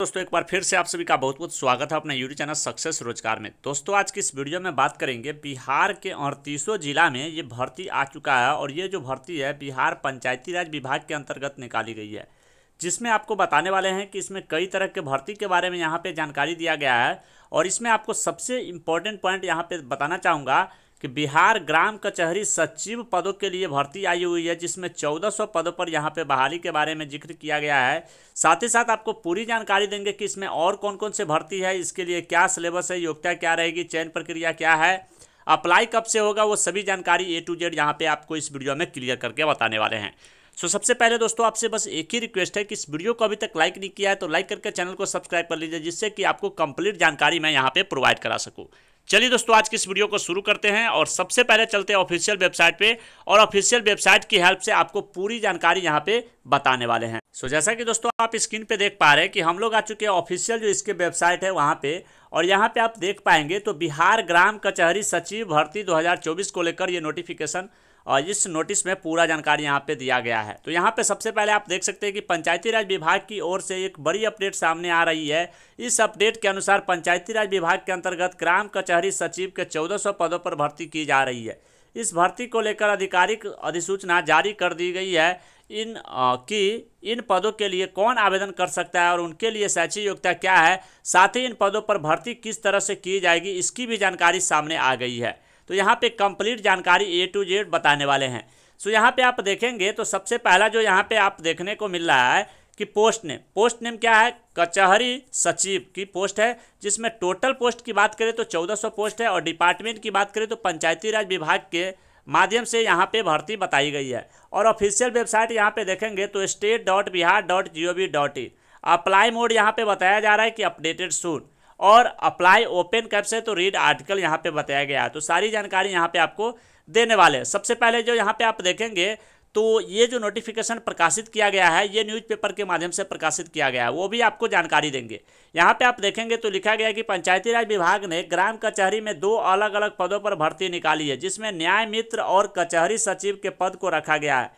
दोस्तों एक बार फिर से आप सभी का बहुत बहुत स्वागत है अपने यूट्यूब चैनल सक्सेस रोजगार में दोस्तों आज की इस वीडियो में बात करेंगे बिहार के अड़तीसों जिला में ये भर्ती आ चुका है और ये जो भर्ती है बिहार पंचायती राज विभाग के अंतर्गत निकाली गई है जिसमें आपको बताने वाले हैं कि इसमें कई तरह के भर्ती के बारे में यहाँ पर जानकारी दिया गया है और इसमें आपको सबसे इम्पोर्टेंट पॉइंट यहाँ पर बताना चाहूँगा कि बिहार ग्राम कचहरी सचिव पदों के लिए भर्ती आई हुई है जिसमें 1400 पदों पर यहाँ पे बहाली के बारे में जिक्र किया गया है साथ ही साथ आपको पूरी जानकारी देंगे कि इसमें और कौन कौन से भर्ती है इसके लिए क्या सिलेबस है योग्यता क्या रहेगी चयन प्रक्रिया क्या है अप्लाई कब से होगा वो सभी जानकारी ए टू जेड यहाँ पे आपको इस वीडियो में क्लियर करके बताने वाले हैं सो सबसे पहले दोस्तों आपसे बस एक ही रिक्वेस्ट है कि इस वीडियो को अभी तक लाइक नहीं किया है तो लाइक करके चैनल को सब्सक्राइब कर लीजिए जिससे कि आपको कंप्लीट जानकारी मैं यहाँ पर प्रोवाइड करा सकूँ चलिए दोस्तों आज की इस वीडियो को शुरू करते हैं और सबसे पहले चलते हैं ऑफिशियल वेबसाइट पे और ऑफिशियल वेबसाइट की हेल्प से आपको पूरी जानकारी यहाँ पे बताने वाले हैं सो so, जैसा कि दोस्तों आप स्क्रीन पे देख पा रहे हैं कि हम लोग आ चुके हैं ऑफिशियल जो इसके वेबसाइट है वहाँ पे और यहाँ पे आप देख पाएंगे तो बिहार ग्राम कचहरी सचिव भर्ती 2024 को लेकर ये नोटिफिकेशन और इस नोटिस में पूरा जानकारी यहाँ पे दिया गया है तो यहाँ पे सबसे पहले आप देख सकते हैं कि पंचायती राज विभाग की ओर से एक बड़ी अपडेट सामने आ रही है इस अपडेट के अनुसार पंचायती राज विभाग के अंतर्गत ग्राम कचहरी सचिव के चौदह पदों पर भर्ती की जा रही है इस भर्ती को लेकर आधिकारिक अधिसूचना जारी कर दी गई है इन कि की इन पदों के लिए कौन आवेदन कर सकता है और उनके लिए शैक्षिक योग्यता क्या है साथ ही इन पदों पर भर्ती किस तरह से की जाएगी इसकी भी जानकारी सामने आ गई है तो यहाँ पे कंप्लीट जानकारी ए टू जेड बताने वाले हैं सो यहाँ पे आप देखेंगे तो सबसे पहला जो यहाँ पे आप देखने को मिल रहा है कि पोस्ट नेम पोस्ट नेम क्या है कचहरी सचिव की पोस्ट है जिसमें टोटल पोस्ट की बात करें तो चौदह पोस्ट है और डिपार्टमेंट की बात करें तो पंचायती राज विभाग के माध्यम से यहाँ पे भर्ती बताई गई है और ऑफिशियल वेबसाइट यहाँ पे देखेंगे तो state dot Bihar dot G O V dot in apply mode यहाँ पे बताया जा रहा है कि अपडेटेड सूट और अप्लाई ओपन कैप से तो रीड आर्टिकल यहाँ पे बताया गया है तो सारी जानकारी यहाँ पे आपको देने वाले हैं सबसे पहले जो यहाँ पे आप देखेंगे तो ये जो नोटिफिकेशन प्रकाशित किया गया है ये न्यूज़पेपर के माध्यम से प्रकाशित किया गया है वो भी आपको जानकारी देंगे यहाँ पे आप देखेंगे तो लिखा गया है कि पंचायती राज विभाग ने ग्राम कचहरी में दो अलग अलग पदों पर भर्ती निकाली है जिसमें न्याय मित्र और कचहरी सचिव के पद को रखा गया है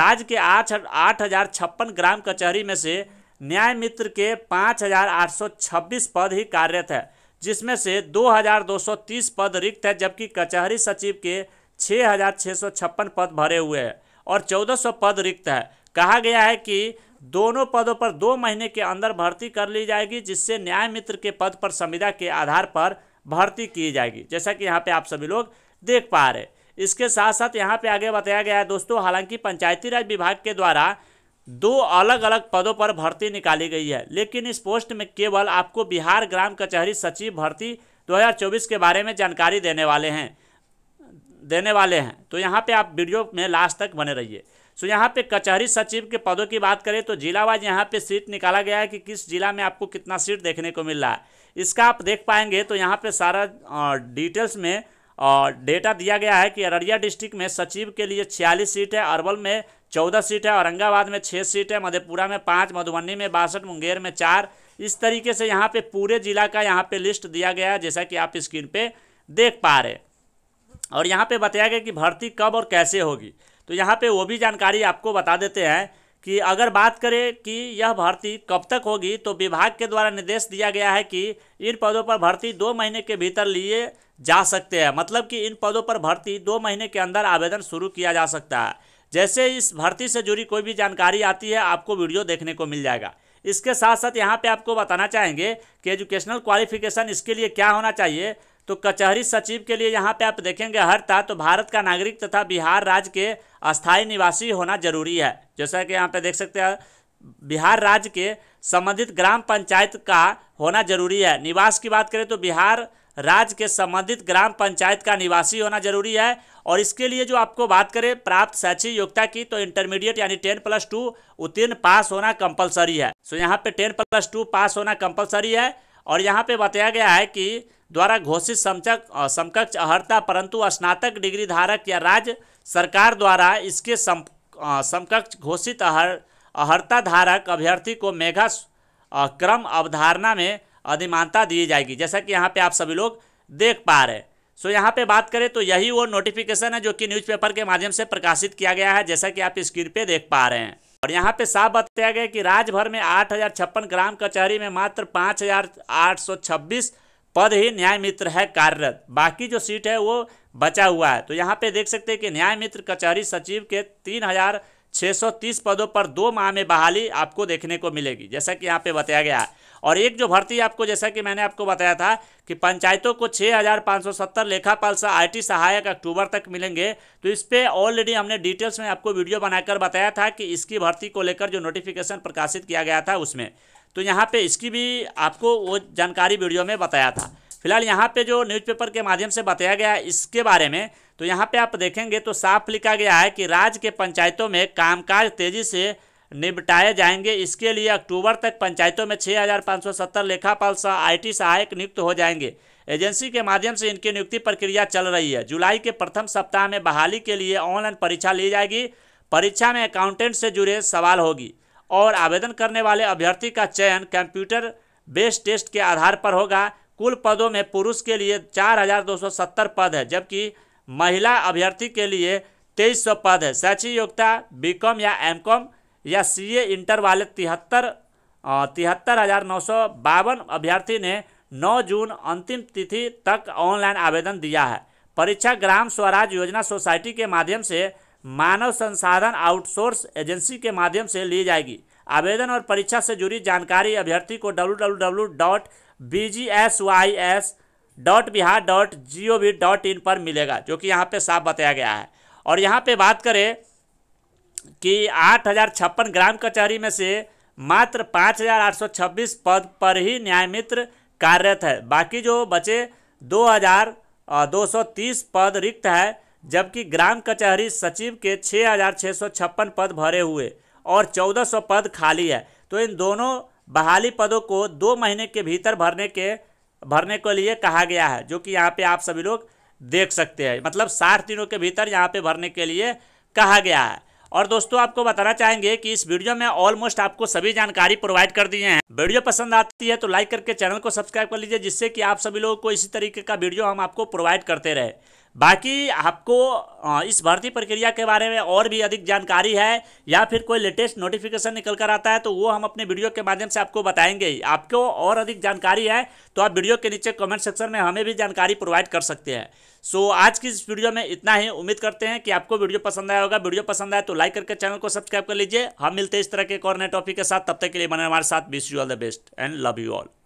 राज्य के आठ आठ ग्राम कचहरी में से न्याय मित्र के 5,826 पद ही कार्यरत है जिसमें से 2,230 पद रिक्त है जबकि कचहरी सचिव के 6,656 पद भरे हुए हैं और 1,400 पद रिक्त है कहा गया है कि दोनों पदों पर दो महीने के अंदर भर्ती कर ली जाएगी जिससे न्याय मित्र के पद पर संविदा के आधार पर भर्ती की जाएगी जैसा कि यहाँ पे आप सभी लोग देख पा रहे इसके साथ साथ यहाँ पे आगे बताया गया है दोस्तों हालांकि पंचायती राज विभाग के द्वारा दो अलग अलग पदों पर भर्ती निकाली गई है लेकिन इस पोस्ट में केवल आपको बिहार ग्राम कचहरी सचिव भर्ती 2024 के बारे में जानकारी देने वाले हैं देने वाले हैं तो यहाँ पे आप वीडियो में लास्ट तक बने रहिए सो यहाँ पे कचहरी सचिव के पदों की बात करें तो जिला वाइज यहाँ पे सीट निकाला गया है कि किस जिला में आपको कितना सीट देखने को मिल रहा है इसका आप देख पाएंगे तो यहाँ पर सारा डिटेल्स में और डेटा दिया गया है कि अररिया डिस्ट्रिक्ट में सचिव के लिए छियालीस सीट है अरवल में चौदह सीट है औरंगाबाद में छः सीट है मधेपुरा में पाँच मधुबनी में बासठ मुंगेर में चार इस तरीके से यहाँ पे पूरे जिला का यहाँ पे लिस्ट दिया गया है जैसा कि आप स्क्रीन पे देख पा रहे और यहाँ पे बताया गया कि भर्ती कब और कैसे होगी तो यहाँ पे वो भी जानकारी आपको बता देते हैं कि अगर बात करें कि यह भर्ती कब तक होगी तो विभाग के द्वारा निर्देश दिया गया है कि इन पदों पर भर्ती दो महीने के भीतर लिए जा सकते हैं मतलब कि इन पदों पर भर्ती दो महीने के अंदर आवेदन शुरू किया जा सकता है जैसे इस भर्ती से जुड़ी कोई भी जानकारी आती है आपको वीडियो देखने को मिल जाएगा इसके साथ साथ यहाँ पे आपको बताना चाहेंगे कि एजुकेशनल क्वालिफिकेशन इसके लिए क्या होना चाहिए तो कचहरी सचिव के लिए यहाँ पे आप देखेंगे हरता तो भारत का नागरिक तथा बिहार राज्य के अस्थायी निवासी होना जरूरी है जैसा कि यहाँ पे देख सकते हैं बिहार राज्य के संबंधित ग्राम पंचायत का होना जरूरी है निवास की बात करें तो बिहार राज्य के संबंधित ग्राम पंचायत का निवासी होना जरूरी है और इसके लिए जो आपको बात करें प्राप्त शैक्षिक योग्यता की तो इंटरमीडिएट यानी टेन प्लस टू उत्तीर्ण पास होना कंपलसरी है सो यहाँ पे टेन प्लस टू पास होना कंपलसरी है और यहाँ पे बताया गया है कि द्वारा घोषित समचक समकक्ष अहर्ता परंतु स्नातक डिग्री धारक या राज्य सरकार द्वारा इसके सम, समकक्ष घोषित अहर अहर्ता धारक अभ्यर्थी को मेघा क्रम अवधारणा में अधिमानता दी जाएगी जैसा कि यहाँ पे आप सभी लोग देख पा रहे हैं सो यहाँ पे बात करें तो यही वो नोटिफिकेशन है जो कि न्यूज़पेपर के माध्यम से प्रकाशित किया गया है जैसा कि आप स्क्रीन पे देख पा रहे हैं और यहाँ पे साफ बताया गया कि राज्य भर में आठ ग्राम कचहरी में मात्र पाँच पद ही न्याय मित्र है कार्यरत बाकी जो सीट है वो बचा हुआ है तो यहाँ पे देख सकते हैं कि न्याय मित्र कचहरी सचिव के तीन हजार तीस पदों पर दो माह में बहाली आपको देखने को मिलेगी जैसा कि यहाँ पे बताया गया है और एक जो भर्ती आपको जैसा कि मैंने आपको बताया था कि पंचायतों को 6,570 लेखापाल सा आईटी सहायक अक्टूबर तक मिलेंगे तो इस पर ऑलरेडी हमने डिटेल्स में आपको वीडियो बनाकर बताया था कि इसकी भर्ती को लेकर जो नोटिफिकेशन प्रकाशित किया गया था उसमें तो यहाँ पर इसकी भी आपको वो जानकारी वीडियो में बताया था फिलहाल यहाँ पे जो न्यूज़पेपर के माध्यम से बताया गया इसके बारे में तो यहाँ पे आप देखेंगे तो साफ लिखा गया है कि राज्य के पंचायतों में कामकाज तेज़ी से निपटाए जाएंगे इसके लिए अक्टूबर तक पंचायतों में 6,570 लेखापाल सह आईटी सहायक नियुक्त हो जाएंगे एजेंसी के माध्यम से इनकी नियुक्ति प्रक्रिया चल रही है जुलाई के प्रथम सप्ताह में बहाली के लिए ऑनलाइन परीक्षा ली जाएगी परीक्षा में अकाउंटेंट से जुड़े सवाल होगी और आवेदन करने वाले अभ्यर्थी का चयन कंप्यूटर बेस्ड टेस्ट के आधार पर होगा कुल पदों में पुरुष के लिए 4,270 पद है जबकि महिला अभ्यर्थी के लिए 2300 पद है शैक्षिक योग्यता बीकॉम या एमकॉम या सी ए इंटर वाले तिहत्तर तिहत्तर हज़ार नौ सौ बावन अभ्यर्थी ने 9 जून अंतिम तिथि तक ऑनलाइन आवेदन दिया है परीक्षा ग्राम स्वराज योजना सोसाइटी के माध्यम से मानव संसाधन आउटसोर्स एजेंसी के माध्यम से ली जाएगी आवेदन और परीक्षा से जुड़ी जानकारी अभ्यर्थी को डब्ल्यू पर मिलेगा जो कि यहाँ पर साफ बताया गया है और यहाँ पर बात करें कि आठ हजार छप्पन ग्राम कचहरी में से मात्र पाँच हजार आठ सौ छब्बीस पद पर ही न्यायमित्र कार्यरत है बाकी जो बचे दो हजार दो सौ तीस पद रिक्त है जबकि ग्राम कचहरी सचिव के छः हजार छः सौ छप्पन पद भरे हुए और चौदह सौ पद खाली है तो इन दोनों बहाली पदों को दो महीने के भीतर भरने के भरने के लिए कहा गया है जो कि यहाँ पे आप सभी लोग देख सकते हैं मतलब साठ दिनों के भीतर यहाँ पे भरने के लिए कहा गया है और दोस्तों आपको बताना चाहेंगे कि इस वीडियो में ऑलमोस्ट आपको सभी जानकारी प्रोवाइड कर दिए हैं वीडियो पसंद आती है तो लाइक करके चैनल को सब्सक्राइब कर लीजिए जिससे कि आप सभी लोगों को इसी तरीके का वीडियो हम आपको प्रोवाइड करते रहे बाकी आपको इस भर्ती प्रक्रिया के बारे में और भी अधिक जानकारी है या फिर कोई लेटेस्ट नोटिफिकेशन निकल कर आता है तो वो हम अपने वीडियो के माध्यम से आपको बताएंगे ही आपको और अधिक जानकारी है तो आप वीडियो के नीचे कमेंट सेक्शन में हमें भी जानकारी प्रोवाइड कर सकते हैं सो so, आज की इस वीडियो में इतना ही उम्मीद करते हैं कि आपको वीडियो पसंद आया होगा वीडियो पसंद आया तो लाइक करके चैनल को सब्सक्राइब कर लीजिए हम मिलते हैं इस तरह के नए टॉपिक के साथ तब तक के लिए बने हमारे साथ wish you all the best and love you all